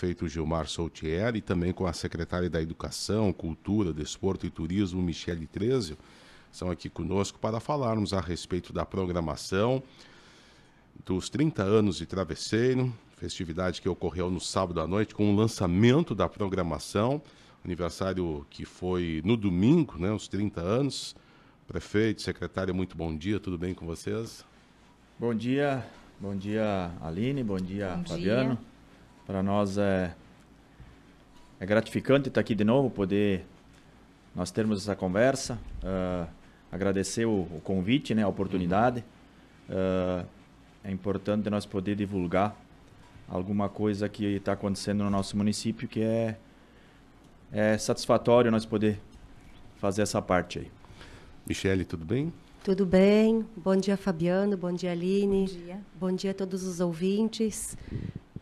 feito Gilmar Soutier, e também com a secretária da Educação, Cultura, Desporto e Turismo, Michele Trezio, são aqui conosco para falarmos a respeito da programação dos 30 anos de Travesseiro, festividade que ocorreu no sábado à noite com o lançamento da programação, aniversário que foi no domingo, né, os 30 anos. Prefeito, secretária, muito bom dia, tudo bem com vocês? Bom dia, bom dia Aline, bom dia bom Fabiano. Dia. Para nós é, é gratificante estar tá aqui de novo, poder nós termos essa conversa. Uh, agradecer o, o, convite, né, a oportunidade. Uhum. Uh, é importante nós poder divulgar alguma coisa que está acontecendo no nosso município que é, é satisfatório nós poder fazer essa parte aí. Michele, tudo bem? Tudo bem. Bom dia, Fabiano. Bom dia, Aline. Bom dia. Bom dia a todos os ouvintes.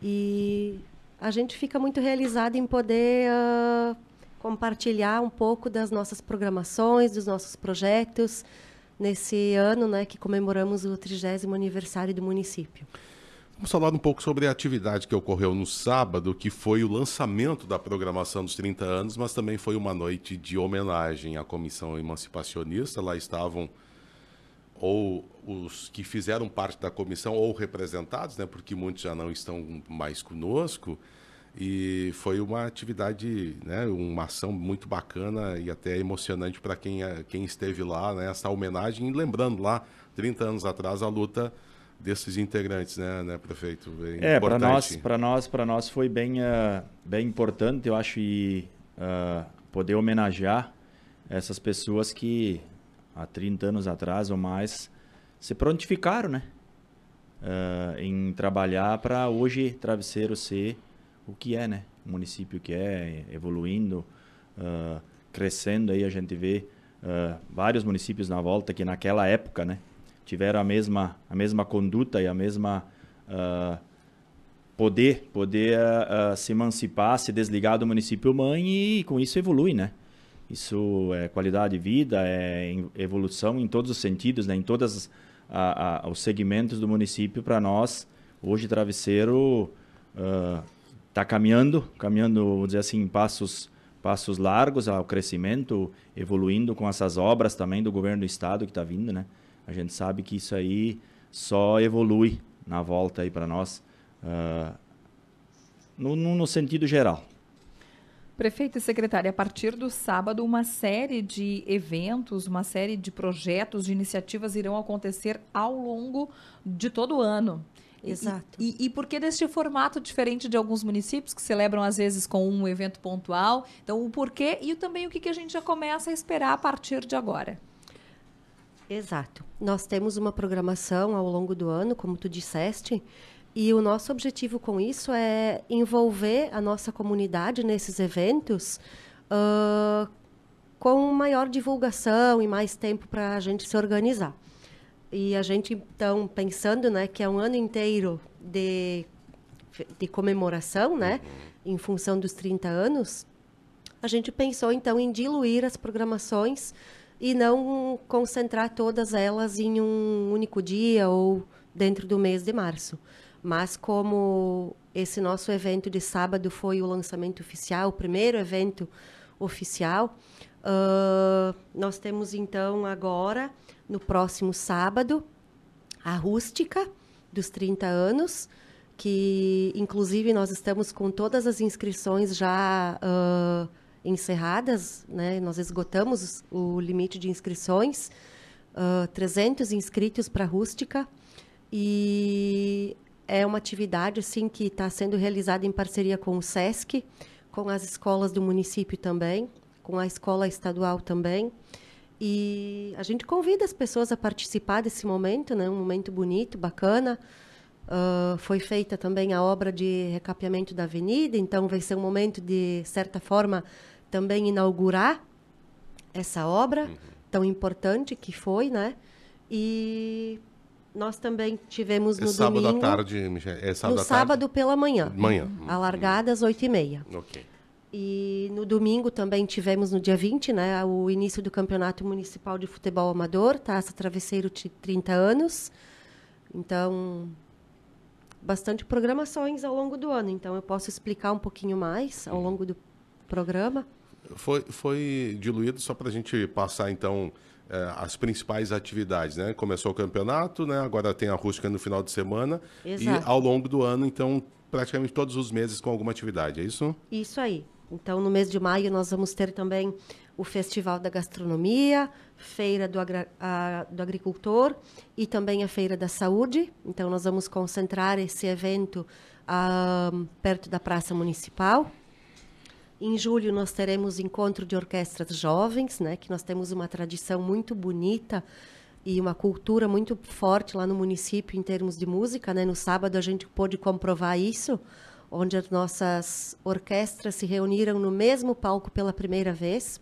E a gente fica muito realizado em poder uh, compartilhar um pouco das nossas programações, dos nossos projetos nesse ano, né, que comemoramos o 30 aniversário do município. Vamos falar um pouco sobre a atividade que ocorreu no sábado, que foi o lançamento da programação dos 30 anos, mas também foi uma noite de homenagem à Comissão Emancipacionista. Lá estavam ou os que fizeram parte da comissão ou representados, né, porque muitos já não estão mais conosco. E foi uma atividade, né, uma ação muito bacana e até emocionante para quem, quem esteve lá, né, essa homenagem. E lembrando lá, 30 anos atrás, a luta desses integrantes, né, né prefeito? É, é para nós, para nós, para nós foi bem, uh, bem importante, eu acho, e uh, poder homenagear essas pessoas que há 30 anos atrás ou mais, se prontificaram, né? Uh, em trabalhar para hoje Travesseiro ser o que é, né? O município que é, evoluindo, uh, crescendo aí, a gente vê uh, vários municípios na volta que naquela época, né? Tiveram a mesma, a mesma conduta e a mesma poder, poder se emancipar, se desligar do município mãe e com isso evolui, né? Isso é qualidade de vida, é evolução em todos os sentidos, né? em todos os segmentos do município. Para nós, hoje, Travesseiro está ah, uh, caminhando, caminhando, vamos dizer assim, em passos, passos largos ao crescimento, evoluindo com essas obras também do governo do estado que está vindo. Né? A gente sabe que isso aí só evolui na volta aí para nós, uh, no, no sentido geral. Prefeito e secretária, a partir do sábado, uma série de eventos, uma série de projetos, de iniciativas irão acontecer ao longo de todo o ano. Exato. E, e, e por que deste formato diferente de alguns municípios que celebram às vezes com um evento pontual? Então, o porquê e também o que, que a gente já começa a esperar a partir de agora? Exato. Nós temos uma programação ao longo do ano, como tu disseste, e o nosso objetivo com isso é envolver a nossa comunidade nesses eventos uh, com maior divulgação e mais tempo para a gente se organizar. E a gente, então, pensando né, que é um ano inteiro de, de comemoração, né, uhum. em função dos 30 anos, a gente pensou, então, em diluir as programações e não concentrar todas elas em um único dia ou dentro do mês de março. Mas como esse nosso evento de sábado foi o lançamento oficial, o primeiro evento oficial, uh, nós temos então agora, no próximo sábado, a Rústica dos 30 anos, que inclusive nós estamos com todas as inscrições já uh, encerradas, né? nós esgotamos o limite de inscrições, uh, 300 inscritos para a Rústica, e é uma atividade assim que está sendo realizada em parceria com o SESC, com as escolas do município também, com a escola estadual também. E a gente convida as pessoas a participar desse momento, né? um momento bonito, bacana. Uh, foi feita também a obra de recapeamento da avenida, então vai ser um momento de certa forma também inaugurar essa obra uhum. tão importante que foi, né? E nós também tivemos é no é sábado domingo... Sábado à tarde, Michele. É sábado no sábado tarde? pela manhã. Manhã. A largada às oito e meia. Ok. E no domingo também tivemos, no dia 20, né, o início do Campeonato Municipal de Futebol Amador, Taça Travesseiro de 30 anos. Então, bastante programações ao longo do ano. Então, eu posso explicar um pouquinho mais ao uhum. longo do programa. Foi, foi diluído, só para a gente passar, então, é, as principais atividades, né? Começou o campeonato, né? Agora tem a rústica no final de semana Exato. e ao longo do ano, então praticamente todos os meses com alguma atividade, é isso? Isso aí. Então, no mês de maio, nós vamos ter também o Festival da Gastronomia, Feira do, Agra a, do Agricultor e também a Feira da Saúde. Então, nós vamos concentrar esse evento a, ah, perto da Praça Municipal. Em julho nós teremos encontro de orquestras jovens, né, que nós temos uma tradição muito bonita e uma cultura muito forte lá no município em termos de música, né? No sábado a gente pôde comprovar isso, onde as nossas orquestras se reuniram no mesmo palco pela primeira vez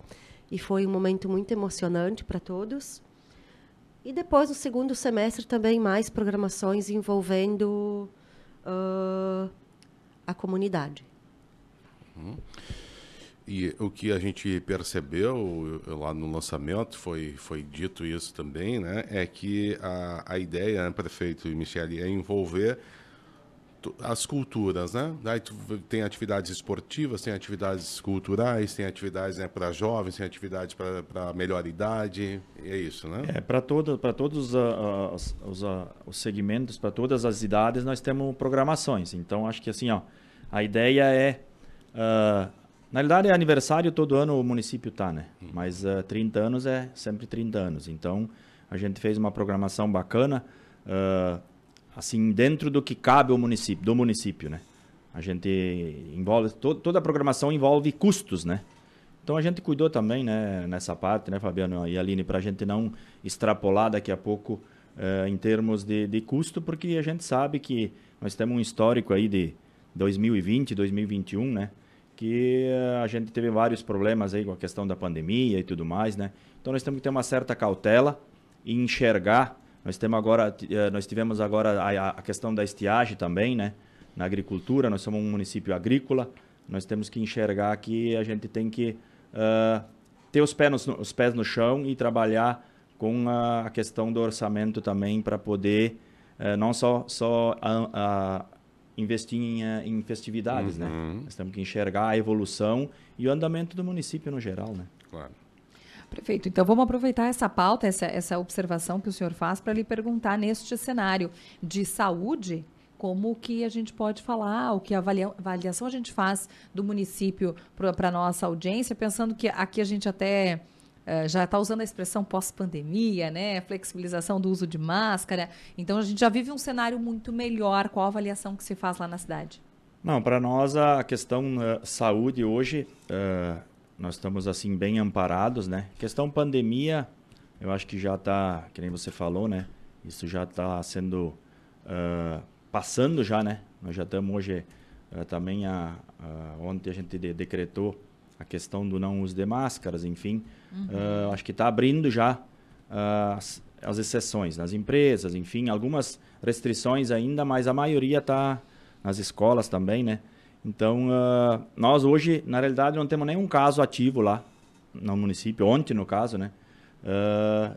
e foi um momento muito emocionante para todos. E depois no segundo semestre também mais programações envolvendo uh, a comunidade. Uhum. E o que a gente percebeu eh, lá no lançamento, foi, foi dito isso também, né? É que a, a ideia, né, prefeito e Michele, é envolver as culturas, né? Daí tem atividades esportivas, tem atividades culturais, tem atividades né, para jovens, tem atividades para melhor idade, é isso, né? É, para todo, todos ah, ah, os, os, ah, os segmentos, para todas as idades, nós temos programações. Então, acho que assim, ó, a ideia é uh, na realidade, é aniversário todo ano o município tá, né? Hum. Mas uh, eh, 30 anos é sempre 30 anos. Então, a gente fez uma programação bacana, uh, assim, dentro do que cabe ao município, do município, né? A gente envolve, to toda a programação envolve custos, né? Então a gente cuidou também, né, nessa parte, né, Fabiano e Aline, para a gente não extrapolar daqui a pouco uh, em termos de, de custo, porque a gente sabe que nós temos um histórico aí de 2020, 2021, né? que a gente teve vários problemas aí com a questão da pandemia e tudo mais, né? Então nós temos que ter uma certa cautela e enxergar. Nós temos agora, eh, nós tivemos agora a, a questão da estiagem também, né? Na agricultura, nós somos um município agrícola, nós temos que enxergar que a gente tem que uh, ter os pés, no, os pés no chão e trabalhar com a, questão do orçamento também para poder uh, não só, só a, a investir em, eh, em festividades, né? uhum. né? Nós temos que enxergar a evolução e o andamento do município no geral, né? Claro. Prefeito, então vamos aproveitar essa pauta, essa, essa observação que o senhor faz para lhe perguntar neste cenário de saúde, como que a gente pode falar, o que a avaliação a gente faz do município para a nossa audiência, pensando que aqui a gente até eh, já está usando a expressão pós-pandemia, né? Flexibilização do uso de máscara. Então a gente já vive um cenário muito melhor. Qual a avaliação que se faz lá na cidade? Não, para nós a questão uh, saúde hoje uh, nós estamos assim bem amparados, né? Questão pandemia, eu acho que já está, que nem você falou, né? Isso já está sendo uh, passando já, né? Nós já estamos hoje também a, a, ontem a gente decretou a questão do não uso de máscaras, enfim. Uhum. Uh, acho que está abrindo já uh, as, as, exceções nas empresas, enfim, algumas restrições ainda, mas a maioria está nas escolas também, né? Então, uh, nós hoje, na realidade, não temos nenhum caso ativo lá no município, ontem no caso, né?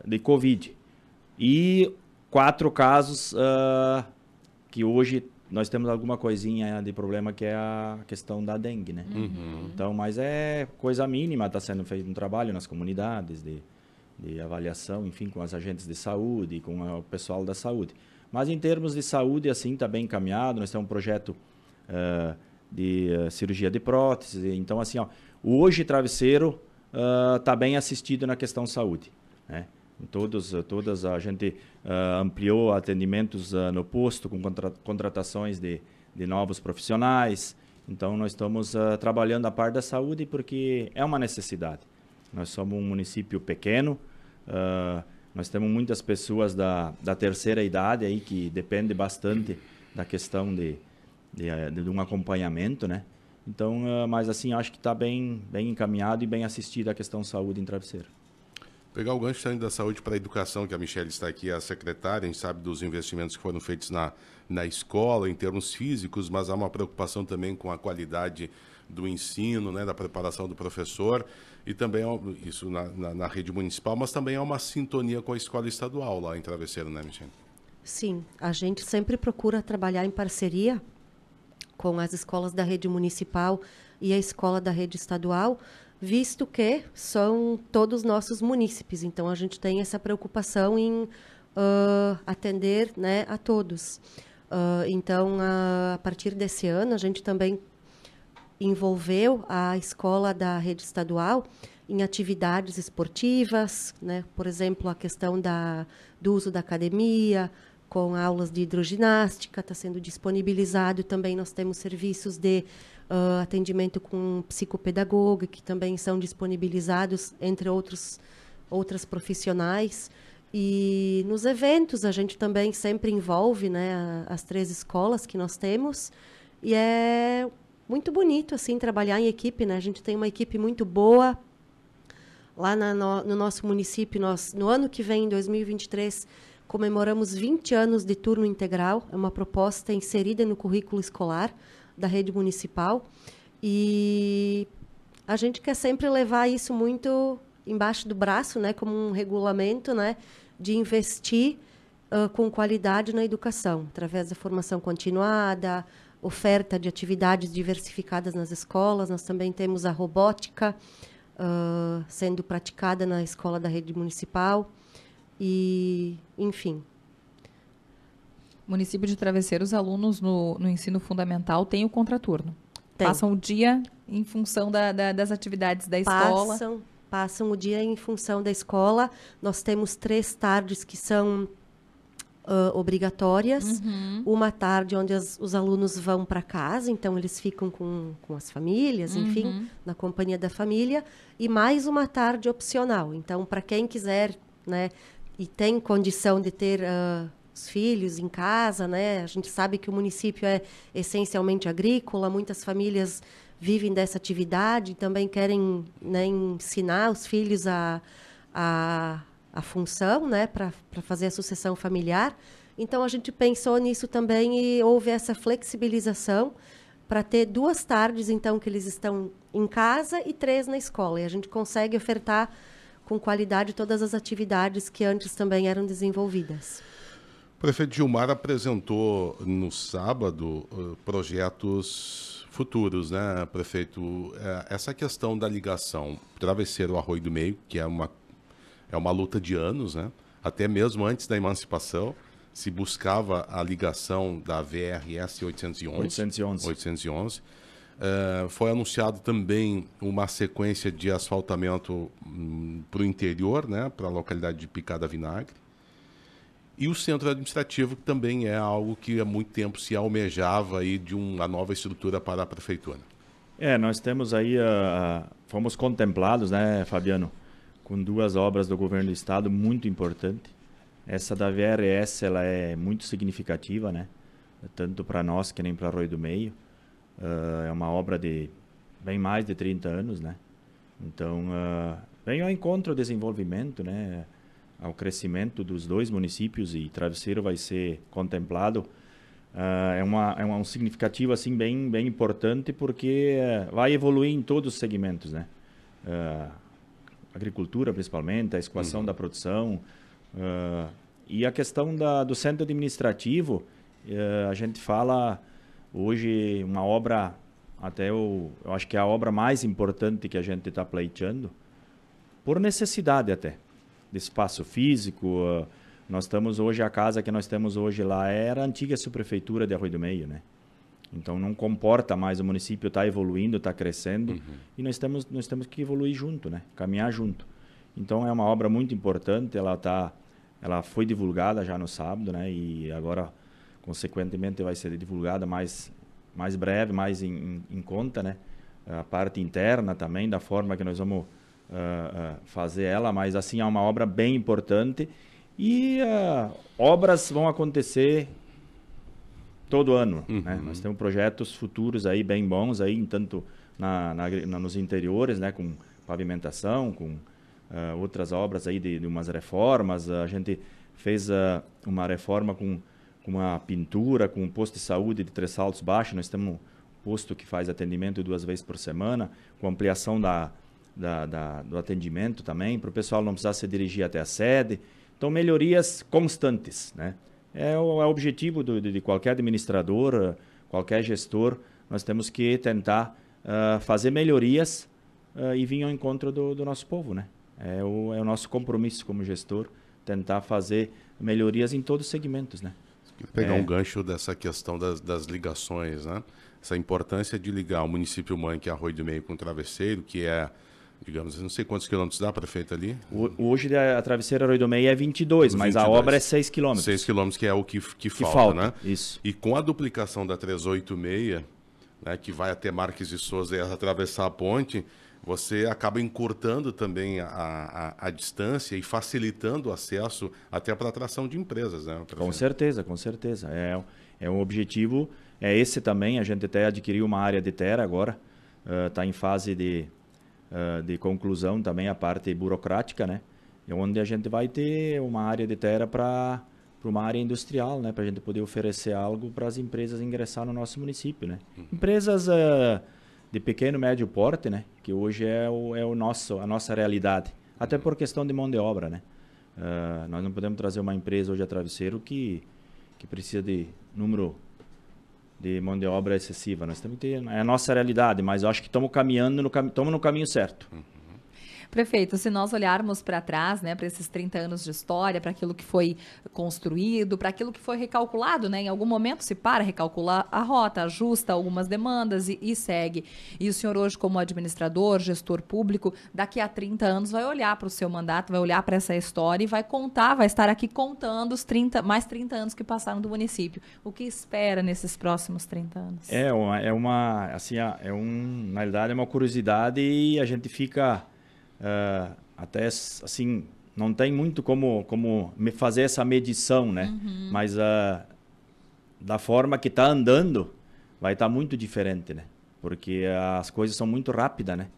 de Covid. E quatro casos que hoje nós temos alguma coisinha de problema que é a questão da dengue, né? Uhum. Então, mas é coisa mínima, está sendo feito um trabalho nas comunidades de, de avaliação, enfim, com as agentes de saúde, com o pessoal da saúde. Mas em termos de saúde, assim, está bem encaminhado. Nós temos um projeto uh, de uh, cirurgia de prótese. Então, assim, ó, hoje travesseiro está uh, bem assistido na questão saúde, né? Todos, eh, todas a gente uh, ampliou atendimentos uh, no posto com contra, contratações de, de novos profissionais. Então nós estamos uh, trabalhando a par da saúde porque é uma necessidade. Nós somos um município pequeno, nós temos muitas pessoas da, da terceira idade aí que depende bastante da questão de, de, de um acompanhamento, né? Então, mas assim, acho que está bem, bem encaminhado e bem assistido a questão saúde em travesseiro. Pegar o gancho da saúde para a educação, que a Michelle está aqui, a secretária, a gente sabe dos investimentos que foram feitos na, na escola, em termos físicos, mas há uma preocupação também com a qualidade do ensino, né, da preparação do professor, e também isso na, na, na rede municipal, mas também há uma sintonia com a escola estadual lá em Travesseiro, né, Michelle? Sim, a gente sempre procura trabalhar em parceria com as escolas da rede municipal e a escola da rede estadual, visto que são todos nossos munícipes. Então, a gente tem essa preocupação em uh, atender né, a todos. Uh, então, a, a, partir desse ano, a gente também envolveu a escola da rede estadual em atividades esportivas, né? por exemplo, a questão da, do uso da academia, com aulas de hidroginástica, está sendo disponibilizado. Também nós temos serviços de uh, atendimento com psicopedagoga, que também são disponibilizados, entre outros, outras profissionais. E nos eventos a gente também sempre envolve né, as três escolas que nós temos. E é muito bonito assim trabalhar em equipe. Né? A gente tem uma equipe muito boa. Lá na, no, no, nosso município, nós, no ano que vem, em 2023, comemoramos 20 anos de turno integral. É uma proposta inserida no currículo escolar da rede municipal. E a gente quer sempre levar isso muito embaixo do braço, né, como um regulamento, né, de investir uh, com qualidade na educação, através da formação continuada, oferta de atividades diversificadas nas escolas. Nós também temos a robótica uh, sendo praticada na escola da rede municipal e, enfim, Município de Travesseiro, os alunos no, no ensino fundamental têm o contraturno. Tem. Passam o dia em função da, da, das atividades da escola. Passam, passam o dia em função da escola. Nós temos três tardes que são Uh, obrigatórias, uhum. uma tarde onde as, os alunos vão para casa, então eles ficam com, com as famílias, uhum. enfim, na companhia da família, e mais uma tarde opcional. Então, para quem quiser né, e tem condição de ter uh, os filhos em casa, né? A gente sabe que o município é essencialmente agrícola, muitas famílias vivem dessa atividade, e também querem né, ensinar os filhos a, a, a função, né, para fazer a sucessão familiar. Então a gente pensou nisso também e houve essa flexibilização para ter duas tardes, então, que eles estão em casa e três na escola. E a gente consegue ofertar com qualidade todas as atividades que antes também eram desenvolvidas. Prefeito Gilmar apresentou no sábado eh, projetos futuros, né, prefeito? Eh, essa questão da ligação Travesseiro Arroio do Meio, que é uma, é uma luta de anos, né? Até mesmo antes da emancipação, se buscava a ligação da VRS 811. 811. 811. Uh, foi anunciado também uma sequência de asfaltamento hum, para o interior, né, para a localidade de Picada Vinagre. E o centro administrativo que também é algo que há muito tempo se almejava aí de uma nova estrutura para a prefeitura. É, nós temos aí, a, fomos contemplados, né, Fabiano, com duas obras do governo do estado muito importante. Essa da VRS, ela é muito significativa, né, tanto para nós que nem para Arroio do Meio. Uh, é uma obra de bem mais de 30 anos, né. Então, uh, vem ao encontro do desenvolvimento, né, ao crescimento dos dois municípios e Travesseiro vai ser contemplado uh, é uma é um significativo assim bem bem importante porque uh, vai evoluir em todos os segmentos né uh, agricultura principalmente a escoação uhum. da produção ah, e a questão da, do centro administrativo eh, a gente fala hoje uma obra até eu, eu acho que é a obra mais importante que a gente está pleiteando por necessidade até de espaço físico. Ah, nós estamos hoje, a casa que nós temos hoje lá era a antiga subprefeitura de Arroio do Meio, né? Então não comporta mais, o município está evoluindo, está crescendo uhum. e nós temos, nós temos que evoluir junto, né? Caminhar junto. Então é uma obra muito importante, ela tá, ela foi divulgada já no sábado, né? E agora consequentemente vai ser divulgada mais, mais breve, mais em, em, em conta, né? A parte interna também da forma que nós vamos uh, fazer ela, mas assim é uma obra bem importante e uh, obras vão acontecer todo ano. Né? Uhum. Né? Nós temos projetos futuros aí bem bons aí, tanto na, na, na nos interiores, né, com pavimentação, com uh, outras obras aí de, de, umas reformas. A gente fez uma reforma com, com uma pintura, com um posto de saúde de Três Saltos baixos. Nós temos um posto que faz atendimento duas vezes por semana, com ampliação da, da, da, do atendimento também, para o pessoal não precisar se dirigir até a sede. Então, melhorias constantes, né? É o, é o objetivo do, de, de qualquer administrador, qualquer gestor, nós temos que tentar uh, fazer melhorias uh, e vir ao encontro do, do nosso povo, né? É o, é o nosso compromisso como gestor, tentar fazer melhorias em todos os segmentos, né? Pegar é. um gancho dessa questão das, das, ligações, né? Essa importância de ligar o município mãe, que é Arroio do Meio, com o Travesseiro, que é digamos, não sei quantos quilômetros dá, para feita ali. Hoje é, a travesseira Meio é 22, 22, mas a obra é 6 quilômetros. 6 quilômetros que é o que, que, que falta, falta, né? Isso. E com a duplicação da 386, né, que vai até Marques de Souza e atravessar a ponte, você acaba encurtando também a, a, a distância e facilitando o acesso até para a atração de empresas, né? Prefeito? Com certeza, com certeza. É, é um objetivo, é esse também. A gente até adquiriu uma área de terra agora, está ah, uh, em fase de eh, de conclusão também a parte burocrática, né? É onde a gente vai ter uma área de terra para para uma área industrial, né, para a gente poder oferecer algo para as empresas ingressar no nosso município, né? Uhum. Empresas uh, de pequeno médio porte, né, que hoje é o, é o nosso a nossa realidade, até uhum. por questão de mão de obra, né? Uh, nós não podemos trazer uma empresa hoje a travesseiro que que precisa de número de mão de obra excessiva. Nós também temos é a nossa realidade, mas eu acho que estamos caminhando no, estamos no caminho certo. Uhum. Prefeito, se nós olharmos para trás, né, para esses 30 anos de história, para aquilo que foi construído, para aquilo que foi recalculado, né, em algum momento se para, recalcula a rota, ajusta algumas demandas e, e segue. E o senhor hoje, como administrador, gestor público, daqui a 30 anos vai olhar para o seu mandato, vai olhar para essa história e vai contar, vai estar aqui contando os 30, mais 30 anos que passaram do município. O que espera nesses próximos 30 anos? É uma, é uma assim, é um, na realidade é uma curiosidade e a gente fica uh, até assim, não tem muito como, como fazer essa medição, né? Uhum. Mas uh, da forma que está andando, vai estar tá muito diferente, né? Porque as coisas são muito rápidas, né?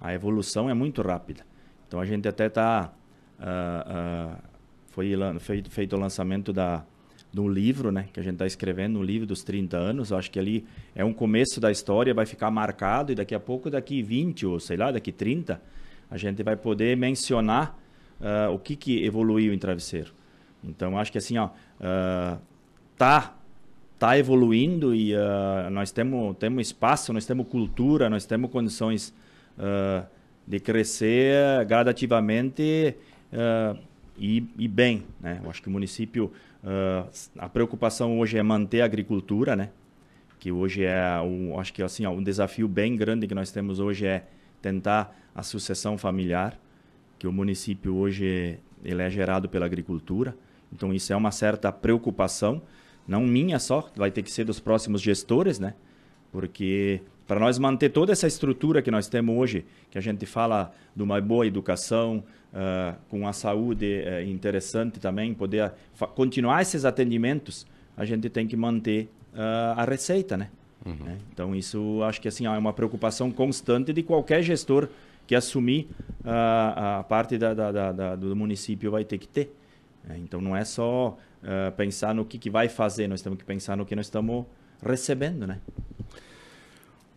A evolução é muito rápida. Então a gente até está... Uh, ah, uh, foi feito, feito o lançamento da, do livro, né? Que a gente está escrevendo, um livro dos 30 anos. Eu acho que ali é um começo da história, vai ficar marcado e daqui a pouco, daqui 20 ou sei lá, daqui 30 a gente vai poder mencionar uh, o que, que evoluiu em travesseiro. Então, acho que assim, ó, uh, tá tá evoluindo e uh, nós temos temos espaço, nós temos cultura, nós temos condições uh, de crescer gradativamente uh, e, e, bem, né? Eu acho que o município a preocupação hoje é manter a agricultura, né? Que hoje é um, acho que assim, ó, um desafio bem grande que nós temos hoje é tentar a sucessão familiar, que o município hoje é, ele é gerado pela agricultura. Então isso é uma certa preocupação, não minha só, vai ter que ser dos próximos gestores, né? Porque para nós manter toda essa estrutura que nós temos hoje, que a gente fala de uma boa educação, uh, com a saúde uh, interessante também, poder continuar esses atendimentos, a gente tem que manter uh, a receita, né? Uhum. Né? Então, isso acho que assim, é uma preocupação constante de qualquer gestor que assumir uh, a parte da, da, da, do município vai ter que ter. Né? Então, não é só uh, pensar no que, que vai fazer, nós temos que pensar no que nós estamos recebendo. Né?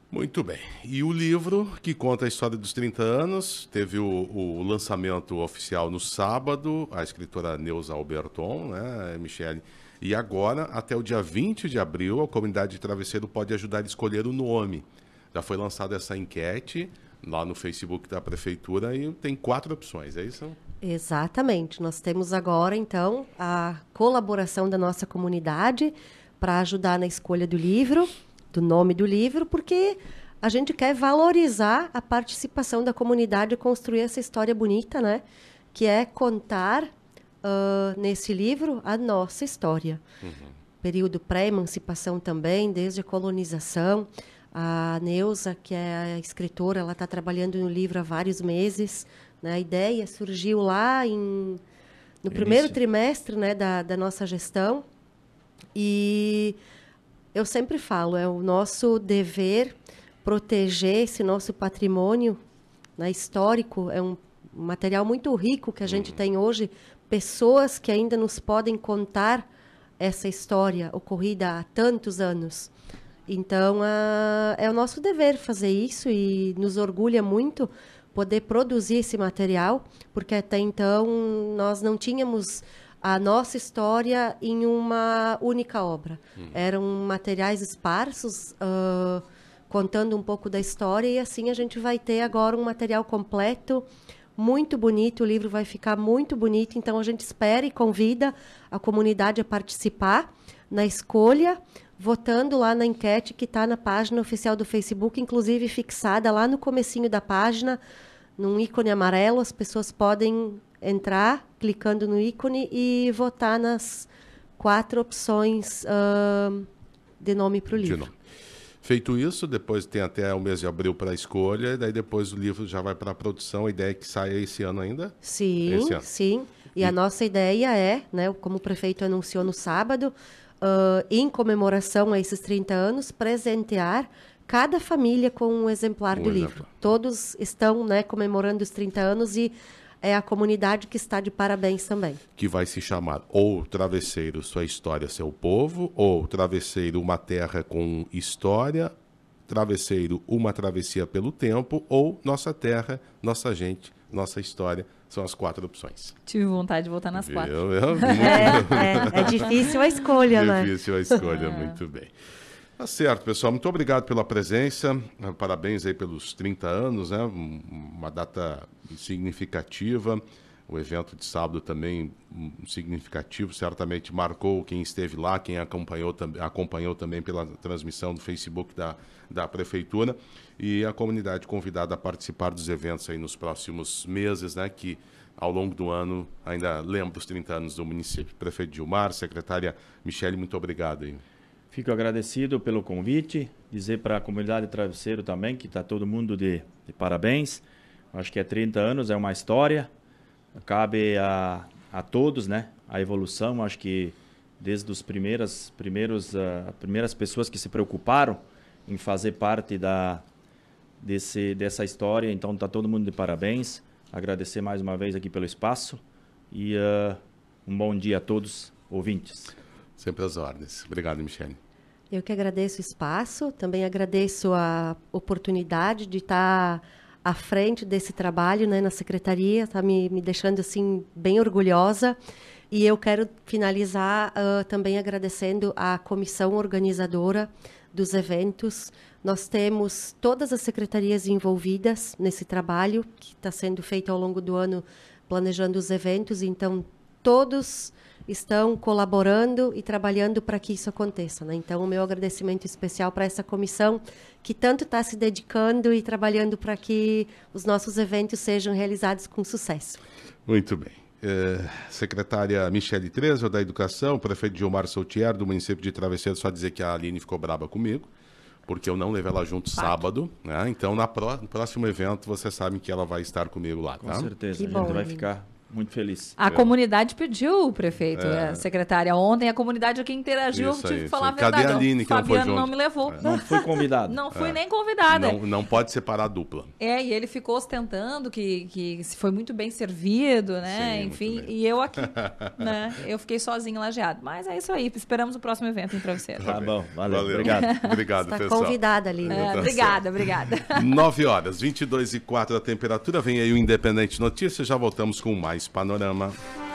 Muito bem. E o livro que conta a história dos 30 anos teve o, o lançamento oficial no sábado. A escritora Neuza Alberton, né, Michele e agora, até o dia 20 de abril, a comunidade de travesseiro pode ajudar a escolher o nome. Já foi lançada essa enquete lá no Facebook da prefeitura e tem quatro opções, é isso? Exatamente. Nós temos agora, então, a colaboração da nossa comunidade para ajudar na escolha do livro, do nome do livro, porque a gente quer valorizar a participação da comunidade e construir essa história bonita, né? Que é contar uh, nesse livro a nossa história. Uhum. Período pré-emancipação também, desde a colonização. A Neuza, que é a escritora, ela está trabalhando no livro há vários meses. Né? A ideia surgiu lá em, no primeiro trimestre né, da, da nossa gestão. E eu sempre falo, é o nosso dever proteger esse nosso patrimônio né, histórico, é um material muito rico que a gente uhum. tem hoje pessoas que ainda nos podem contar essa história ocorrida há tantos anos. Então, é o nosso dever fazer isso e nos orgulha muito poder produzir esse material, porque até então nós não tínhamos a nossa história em uma única obra. Hum. Eram materiais esparsos, uh, contando um pouco da história, e assim a gente vai ter agora um material completo muito bonito, o livro vai ficar muito bonito, então a gente espera e convida a comunidade a participar na escolha, votando lá na enquete que está na página oficial do Facebook, inclusive fixada lá no comecinho da página, num ícone amarelo, as pessoas podem entrar clicando no ícone e votar nas quatro opções uh, de nome para o livro. Feito isso, depois tem até o mês de abril para escolha, e daí depois o livro já vai para a produção. A ideia é que saia esse ano ainda? Sim, esse ano. sim. E, e a nossa ideia é, né, como o prefeito anunciou no sábado, uh, em comemoração a esses 30 anos, presentear cada família com um exemplar um do livro. Todos estão né, comemorando os 30 anos e é a comunidade que está de parabéns também. Que vai se chamar ou Travesseiro Sua História, Seu Povo, ou Travesseiro Uma Terra com História, Travesseiro Uma Travessia pelo Tempo, ou Nossa Terra, Nossa Gente, Nossa História. São as quatro opções. Tive vontade de voltar nas Viu? quatro. é, é, é, é, é difícil a escolha, né? Difícil a escolha, é. muito bem. Tá certo, pessoal. Muito obrigado pela presença. Parabéns aí pelos 30 anos, né? Uma data significativa. O evento de sábado também hum, significativo, certamente marcou quem esteve lá, quem acompanhou, acompanhou também pela transmissão do Facebook da, da Prefeitura e a comunidade convidada a participar dos eventos aí nos próximos meses, né? Que ao longo do ano ainda lembra os 30 anos do município. Prefeito Gilmar, secretária Michele, muito obrigado. Aí. Fico agradecido pelo convite, dizer para a comunidade Travesseiro também que está todo mundo de, de, parabéns. Acho que é 30 anos, é uma história. Cabe a, a todos, né? A evolução, acho que desde os primeiras primeiros uh, primeiras pessoas que se preocuparam em fazer parte da desse dessa história então está todo mundo de parabéns agradecer mais uma vez aqui pelo espaço e uh, um bom dia a todos ouvintes sempre às ordens obrigado Michele eu que agradeço o espaço, também agradeço a oportunidade de estar tá à frente desse trabalho né, na secretaria, está me, me deixando assim bem orgulhosa. E eu quero finalizar uh, também agradecendo à comissão organizadora dos eventos. Nós temos todas as secretarias envolvidas nesse trabalho que está sendo feito ao longo do ano, planejando os eventos. Então, todos estão colaborando e trabalhando para que isso aconteça. Né? Então, o meu agradecimento especial para essa comissão que tanto está se dedicando e trabalhando para que os nossos eventos sejam realizados com sucesso. Muito bem. É, secretária Michele Treza, da Educação, prefeito Gilmar Soutier, do município de Travesseiro, só dizer que a Aline ficou braba comigo porque eu não levei ela junto Fato. sábado, né? Então, na pró no próximo evento, você sabe que ela vai estar comigo lá, Com tá? certeza, que a gente bom, vai ficar muito feliz. A é. comunidade pediu, prefeito, é. secretária. Ontem a comunidade aqui é interagiu, isso tive que falar a verdade. Cadê a Aline, que Fabiano não, foi não me levou. É. Não fui convidado. não fui nem convidada. Não, não, pode separar a dupla. É, e ele ficou ostentando que, que foi muito bem servido, né? Sim, Enfim, e eu aqui, né? Eu fiquei sozinho lajeado. Mas é isso aí, esperamos o próximo evento em Travesseiro. Tá, tá bom, valeu. valeu. Obrigado. obrigado, Está pessoal. convidada, Aline. É, tá obrigada, obrigada. 9 horas, 22 e 4 da temperatura. Vem aí o Independente Notícias, já voltamos com mais panorama.